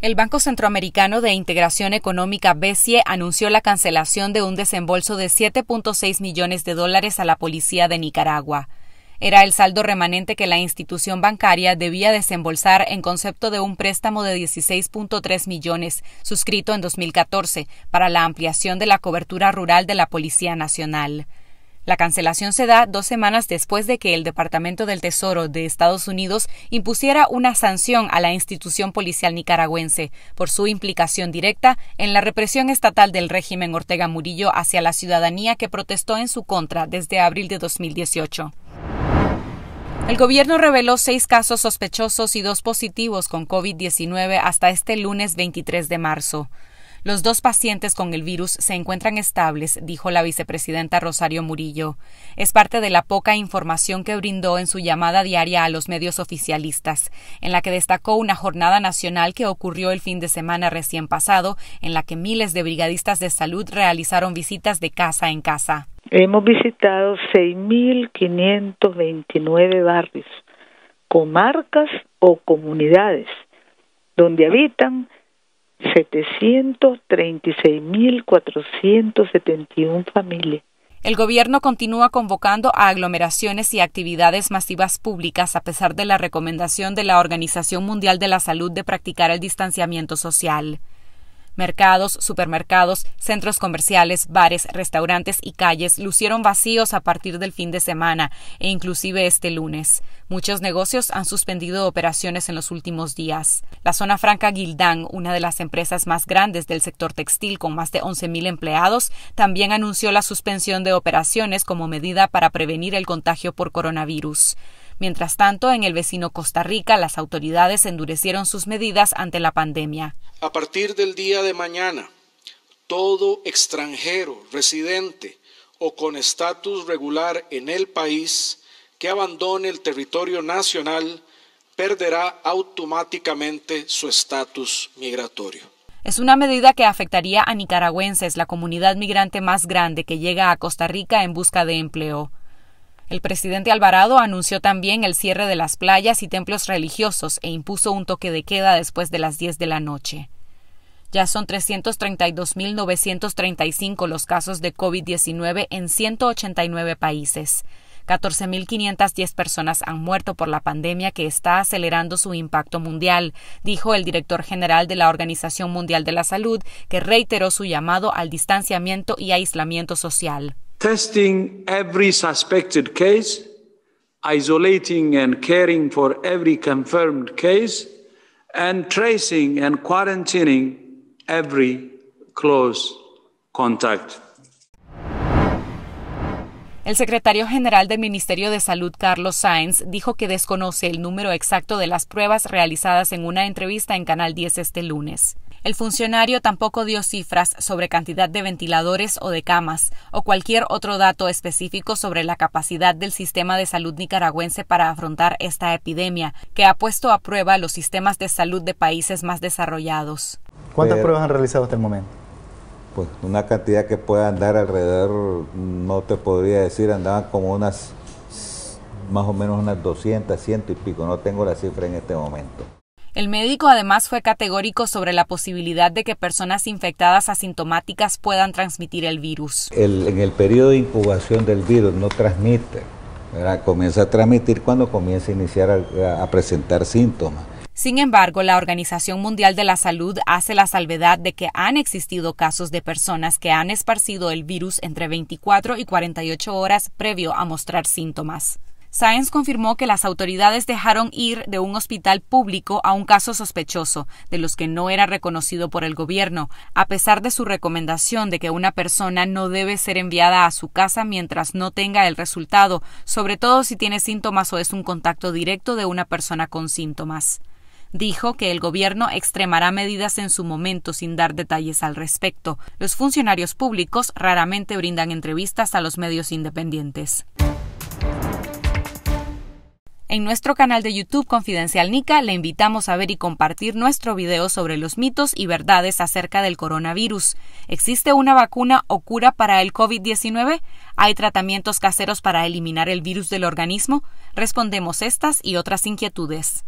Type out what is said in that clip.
El Banco Centroamericano de Integración Económica BCE anunció la cancelación de un desembolso de 7.6 millones de dólares a la policía de Nicaragua. Era el saldo remanente que la institución bancaria debía desembolsar en concepto de un préstamo de 16.3 millones suscrito en 2014 para la ampliación de la cobertura rural de la Policía Nacional. La cancelación se da dos semanas después de que el Departamento del Tesoro de Estados Unidos impusiera una sanción a la institución policial nicaragüense por su implicación directa en la represión estatal del régimen Ortega Murillo hacia la ciudadanía que protestó en su contra desde abril de 2018. El gobierno reveló seis casos sospechosos y dos positivos con COVID-19 hasta este lunes 23 de marzo. Los dos pacientes con el virus se encuentran estables, dijo la vicepresidenta Rosario Murillo. Es parte de la poca información que brindó en su llamada diaria a los medios oficialistas, en la que destacó una jornada nacional que ocurrió el fin de semana recién pasado, en la que miles de brigadistas de salud realizaron visitas de casa en casa. Hemos visitado 6.529 barrios, comarcas o comunidades donde habitan 736.471 familias. El gobierno continúa convocando a aglomeraciones y actividades masivas públicas a pesar de la recomendación de la Organización Mundial de la Salud de practicar el distanciamiento social. Mercados, supermercados, centros comerciales, bares, restaurantes y calles lucieron vacíos a partir del fin de semana e inclusive este lunes. Muchos negocios han suspendido operaciones en los últimos días. La zona franca Gildan, una de las empresas más grandes del sector textil con más de 11.000 empleados, también anunció la suspensión de operaciones como medida para prevenir el contagio por coronavirus. Mientras tanto, en el vecino Costa Rica, las autoridades endurecieron sus medidas ante la pandemia. A partir del día de mañana, todo extranjero, residente o con estatus regular en el país que abandone el territorio nacional perderá automáticamente su estatus migratorio. Es una medida que afectaría a nicaragüenses, la comunidad migrante más grande que llega a Costa Rica en busca de empleo. El presidente Alvarado anunció también el cierre de las playas y templos religiosos e impuso un toque de queda después de las 10 de la noche. Ya son 332.935 los casos de COVID-19 en 189 países. 14.510 personas han muerto por la pandemia que está acelerando su impacto mundial, dijo el director general de la Organización Mundial de la Salud, que reiteró su llamado al distanciamiento y aislamiento social testing every suspected case, isolating and caring for every confirmed case, and tracing and quarantining every close contact. El secretario general del Ministerio de Salud, Carlos Sainz, dijo que desconoce el número exacto de las pruebas realizadas en una entrevista en Canal 10 este lunes. El funcionario tampoco dio cifras sobre cantidad de ventiladores o de camas, o cualquier otro dato específico sobre la capacidad del sistema de salud nicaragüense para afrontar esta epidemia, que ha puesto a prueba los sistemas de salud de países más desarrollados. ¿Cuántas pruebas han realizado hasta el momento? Pues una cantidad que pueda andar alrededor, no te podría decir, andaban como unas más o menos unas 200, ciento y pico, no tengo la cifra en este momento. El médico además fue categórico sobre la posibilidad de que personas infectadas asintomáticas puedan transmitir el virus. en el periodo de incubación del virus no transmite, comienza a transmitir cuando comienza a iniciar a presentar síntomas. Sin embargo, la Organización Mundial de la Salud hace la salvedad de que han existido casos de personas que han esparcido el virus entre 24 y 48 horas previo a mostrar síntomas. Sáenz confirmó que las autoridades dejaron ir de un hospital público a un caso sospechoso, de los que no era reconocido por el gobierno, a pesar de su recomendación de que una persona no debe ser enviada a su casa mientras no tenga el resultado, sobre todo si tiene síntomas o es un contacto directo de una persona con síntomas. Dijo que el gobierno extremará medidas en su momento sin dar detalles al respecto. Los funcionarios públicos raramente brindan entrevistas a los medios independientes. En nuestro canal de YouTube Confidencial Nica le invitamos a ver y compartir nuestro video sobre los mitos y verdades acerca del coronavirus. ¿Existe una vacuna o cura para el COVID-19? ¿Hay tratamientos caseros para eliminar el virus del organismo? Respondemos estas y otras inquietudes.